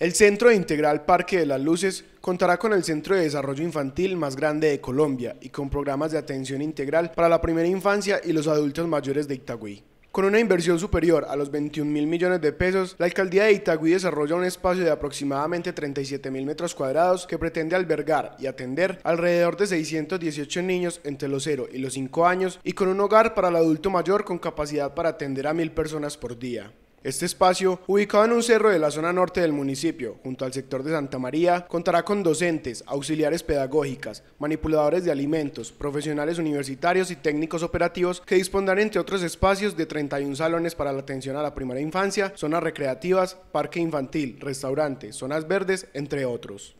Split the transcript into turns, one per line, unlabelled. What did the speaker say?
El Centro Integral Parque de las Luces contará con el centro de desarrollo infantil más grande de Colombia y con programas de atención integral para la primera infancia y los adultos mayores de Itagüí. Con una inversión superior a los 21 mil millones de pesos, la alcaldía de Itagüí desarrolla un espacio de aproximadamente 37 mil metros cuadrados que pretende albergar y atender alrededor de 618 niños entre los 0 y los 5 años y con un hogar para el adulto mayor con capacidad para atender a mil personas por día. Este espacio, ubicado en un cerro de la zona norte del municipio, junto al sector de Santa María, contará con docentes, auxiliares pedagógicas, manipuladores de alimentos, profesionales universitarios y técnicos operativos que dispondrán entre otros espacios de 31 salones para la atención a la primera infancia, zonas recreativas, parque infantil, restaurante, zonas verdes, entre otros.